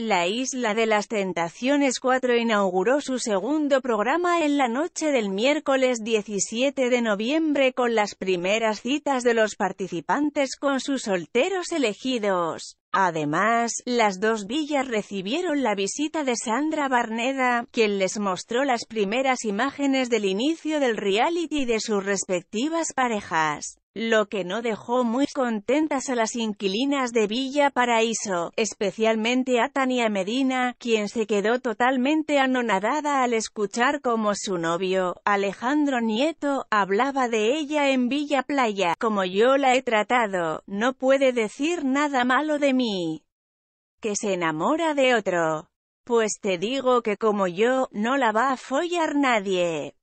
La Isla de las Tentaciones 4 inauguró su segundo programa en la noche del miércoles 17 de noviembre con las primeras citas de los participantes con sus solteros elegidos. Además, las dos villas recibieron la visita de Sandra Barneda, quien les mostró las primeras imágenes del inicio del reality de sus respectivas parejas lo que no dejó muy contentas a las inquilinas de Villa Paraíso, especialmente a Tania Medina, quien se quedó totalmente anonadada al escuchar cómo su novio, Alejandro Nieto, hablaba de ella en Villa Playa, como yo la he tratado, no puede decir nada malo de mí, que se enamora de otro. Pues te digo que como yo, no la va a follar nadie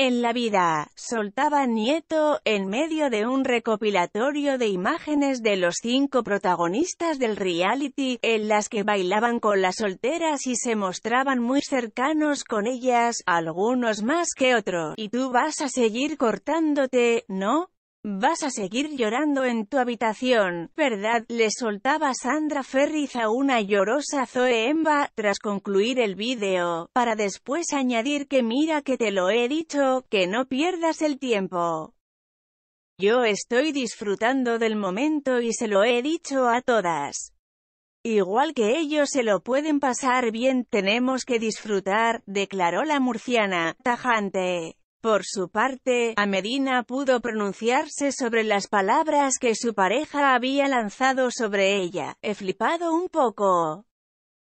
en la vida, soltaba Nieto, en medio de un recopilatorio de imágenes de los cinco protagonistas del reality, en las que bailaban con las solteras y se mostraban muy cercanos con ellas, algunos más que otros. Y tú vas a seguir cortándote, ¿no? Vas a seguir llorando en tu habitación, ¿verdad? Le soltaba Sandra Ferriz a una llorosa Zoe Emba, tras concluir el vídeo, para después añadir que mira que te lo he dicho, que no pierdas el tiempo. Yo estoy disfrutando del momento y se lo he dicho a todas. Igual que ellos se lo pueden pasar bien, tenemos que disfrutar, declaró la murciana, tajante. Por su parte, a Medina pudo pronunciarse sobre las palabras que su pareja había lanzado sobre ella. He flipado un poco.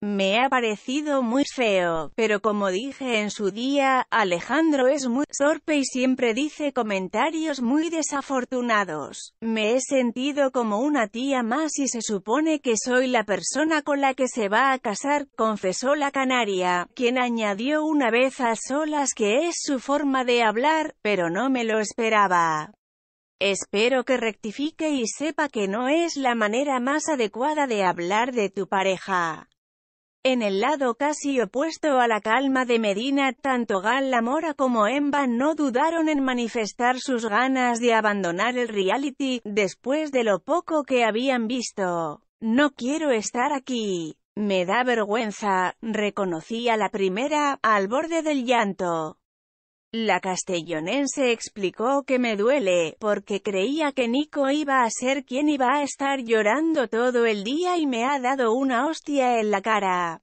Me ha parecido muy feo, pero como dije en su día, Alejandro es muy torpe y siempre dice comentarios muy desafortunados. Me he sentido como una tía más y se supone que soy la persona con la que se va a casar, confesó la canaria, quien añadió una vez a solas que es su forma de hablar, pero no me lo esperaba. Espero que rectifique y sepa que no es la manera más adecuada de hablar de tu pareja. En el lado casi opuesto a la calma de Medina, tanto La Mora como Emba no dudaron en manifestar sus ganas de abandonar el reality, después de lo poco que habían visto. No quiero estar aquí. Me da vergüenza, reconocía la primera, al borde del llanto. La castellonense explicó que me duele, porque creía que Nico iba a ser quien iba a estar llorando todo el día y me ha dado una hostia en la cara.